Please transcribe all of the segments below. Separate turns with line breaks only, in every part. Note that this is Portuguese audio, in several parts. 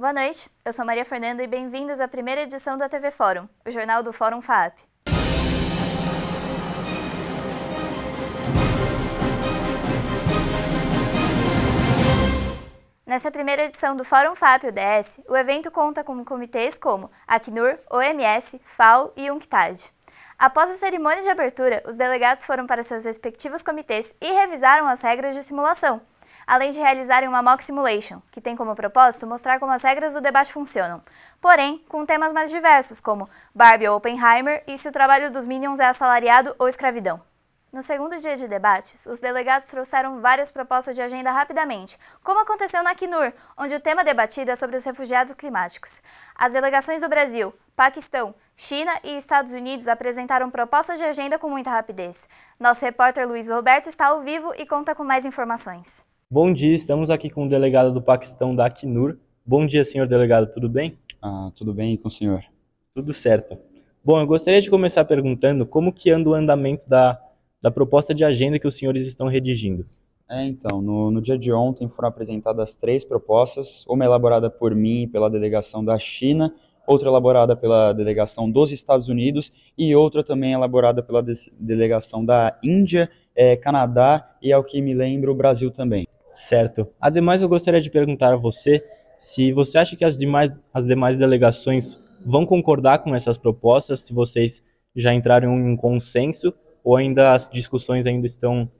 Boa noite, eu sou Maria Fernanda e bem-vindos à primeira edição da TV Fórum, o jornal do Fórum FAP. Nessa primeira edição do Fórum FAP UDS, o evento conta com comitês como Acnur, OMS, FAO e UNCTAD. Após a cerimônia de abertura, os delegados foram para seus respectivos comitês e revisaram as regras de simulação além de realizarem uma mock simulation, que tem como propósito mostrar como as regras do debate funcionam, porém com temas mais diversos, como Barbie ou Oppenheimer e se o trabalho dos Minions é assalariado ou escravidão. No segundo dia de debates, os delegados trouxeram várias propostas de agenda rapidamente, como aconteceu na Acnur, onde o tema debatido é sobre os refugiados climáticos. As delegações do Brasil, Paquistão, China e Estados Unidos apresentaram propostas de agenda com muita rapidez. Nosso repórter Luiz Roberto está ao vivo e conta com mais informações.
Bom dia, estamos aqui com o delegado do Paquistão da Acnur. Bom dia, senhor delegado, tudo bem? Ah, tudo bem com o senhor. Tudo certo. Bom, eu gostaria de começar perguntando como que anda o andamento da, da proposta de agenda que os senhores estão redigindo. É, então, no, no dia de ontem foram apresentadas três propostas, uma elaborada por mim e pela delegação da China, outra elaborada pela delegação dos Estados Unidos e outra também elaborada pela delegação da Índia, é, Canadá e, ao que me lembro, o Brasil também certo? Ademais, eu gostaria de perguntar a você se você acha que as demais, as demais delegações vão concordar com essas propostas, se vocês já entraram em um consenso ou ainda as discussões ainda estão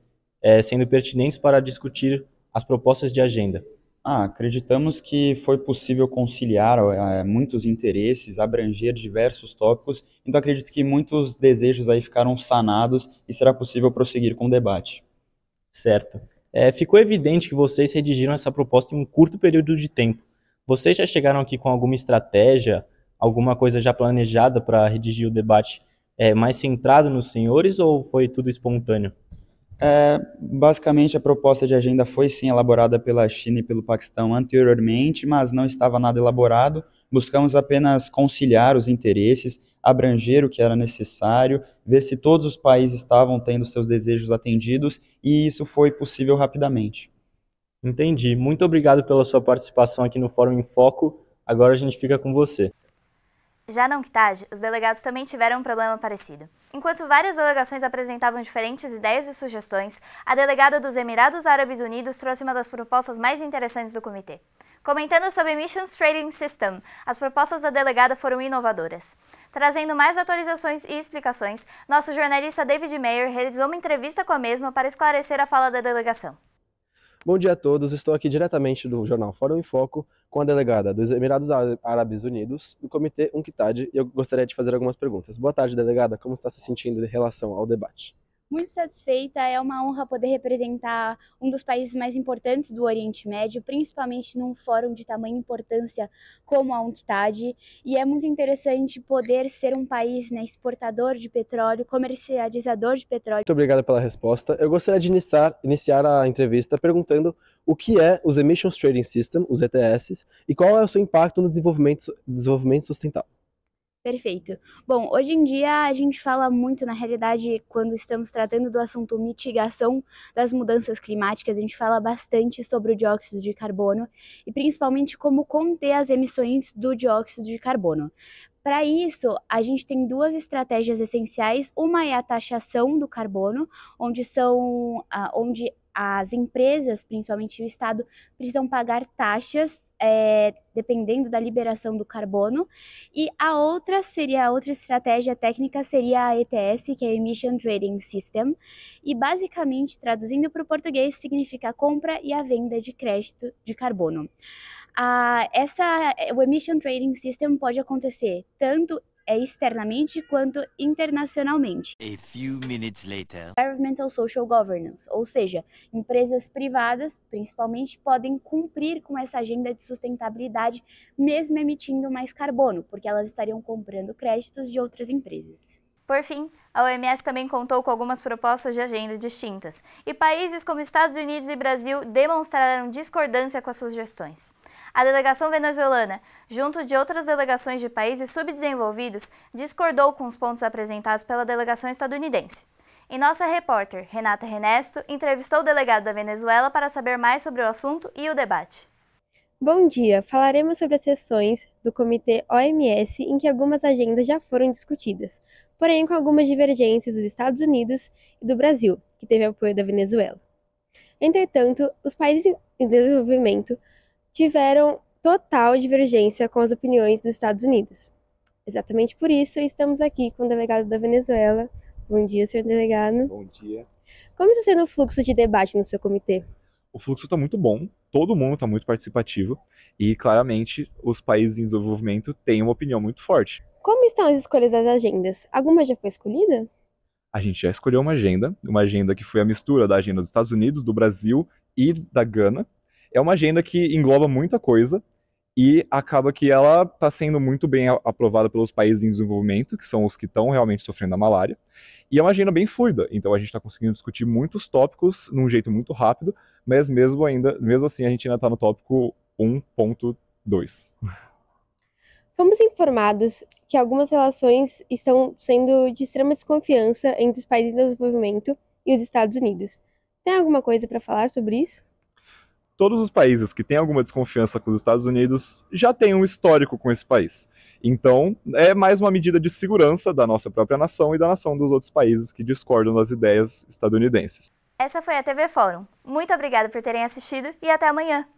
é, sendo pertinentes para discutir as propostas de agenda. Ah, acreditamos que foi possível conciliar é, muitos interesses, abranger diversos tópicos, então acredito que muitos desejos aí ficaram sanados e será possível prosseguir com o debate. Certo. É, ficou evidente que vocês redigiram essa proposta em um curto período de tempo. Vocês já chegaram aqui com alguma estratégia, alguma coisa já planejada para redigir o debate é, mais centrado nos senhores ou foi tudo espontâneo? É, basicamente, a proposta de agenda foi sim elaborada pela China e pelo Paquistão anteriormente, mas não estava nada elaborado buscamos apenas conciliar os interesses, abranger o que era necessário, ver se todos os países estavam tendo seus desejos atendidos e isso foi possível rapidamente. Entendi. Muito obrigado pela sua participação aqui no Fórum em Foco. Agora a gente fica com você.
Já na UNCTAD, os delegados também tiveram um problema parecido. Enquanto várias delegações apresentavam diferentes ideias e sugestões, a delegada dos Emirados Árabes Unidos trouxe uma das propostas mais interessantes do comitê. Comentando sobre Emissions Trading System, as propostas da delegada foram inovadoras. Trazendo mais atualizações e explicações, nosso jornalista David Mayer realizou uma entrevista com a mesma para esclarecer a fala da delegação.
Bom dia a todos, estou aqui diretamente do jornal Fórum em Foco com a delegada dos Emirados Árabes Unidos, do Comitê UNCTAD, e eu gostaria de fazer algumas perguntas. Boa tarde, delegada, como está se sentindo em relação ao debate?
muito satisfeita. É uma honra poder representar um dos países mais importantes do Oriente Médio, principalmente num fórum de tamanha importância como a UNCTAD. E é muito interessante poder ser um país né, exportador de petróleo, comercializador de petróleo. Muito
obrigado pela resposta. Eu gostaria de iniciar, iniciar a entrevista perguntando o que é os Emissions Trading System, os ETS, e qual é o seu impacto no desenvolvimento, desenvolvimento sustentável.
Perfeito. Bom, hoje em dia a gente fala muito, na realidade, quando estamos tratando do assunto mitigação das mudanças climáticas, a gente fala bastante sobre o dióxido de carbono e principalmente como conter as emissões do dióxido de carbono. Para isso, a gente tem duas estratégias essenciais. Uma é a taxação do carbono, onde são, ah, onde as empresas, principalmente o Estado, precisam pagar taxas é, dependendo da liberação do carbono. E a outra seria a outra estratégia técnica seria a ETS, que é Emission Trading System, e basicamente traduzindo para o português significa a compra e a venda de crédito de carbono. Ah, essa, o Emission Trading System pode acontecer tanto é externamente quanto internacionalmente.
A few minutes later.
Environmental Social Governance, ou seja, empresas privadas, principalmente, podem cumprir com essa agenda de sustentabilidade, mesmo emitindo mais carbono, porque elas estariam comprando créditos de outras empresas.
Por fim, a OMS também contou com algumas propostas de agenda distintas, e países como Estados Unidos e Brasil demonstraram discordância com as sugestões. A delegação venezuelana, junto de outras delegações de países subdesenvolvidos, discordou com os pontos apresentados pela delegação estadunidense. E nossa repórter, Renata Renesto, entrevistou o delegado da Venezuela para saber mais sobre o assunto e o debate.
Bom dia! Falaremos sobre as sessões do Comitê OMS em que algumas agendas já foram discutidas, porém com algumas divergências dos Estados Unidos e do Brasil, que teve apoio da Venezuela. Entretanto, os países em desenvolvimento tiveram total divergência com as opiniões dos Estados Unidos. Exatamente por isso estamos aqui com o delegado da Venezuela. Bom dia, senhor delegado. Bom dia. Como está sendo o fluxo de debate no seu comitê?
O fluxo está muito bom, todo mundo está muito participativo e claramente os países em desenvolvimento têm uma opinião muito forte.
Como estão as escolhas das agendas? Alguma já foi escolhida?
A gente já escolheu uma agenda, uma agenda que foi a mistura da agenda dos Estados Unidos, do Brasil e da Gana, é uma agenda que engloba muita coisa e acaba que ela está sendo muito bem aprovada pelos países em desenvolvimento, que são os que estão realmente sofrendo a malária. E é uma agenda bem fluida, então a gente está conseguindo discutir muitos tópicos num jeito muito rápido, mas mesmo ainda, mesmo assim, a gente ainda está no tópico 1.2.
Fomos informados que algumas relações estão sendo de extrema desconfiança entre os países em de desenvolvimento e os Estados Unidos. Tem alguma coisa para falar sobre isso?
todos os países que têm alguma desconfiança com os Estados Unidos já têm um histórico com esse país. Então, é mais uma medida de segurança da nossa própria nação e da nação dos outros países que discordam das ideias estadunidenses.
Essa foi a TV Fórum. Muito obrigada por terem assistido e até amanhã!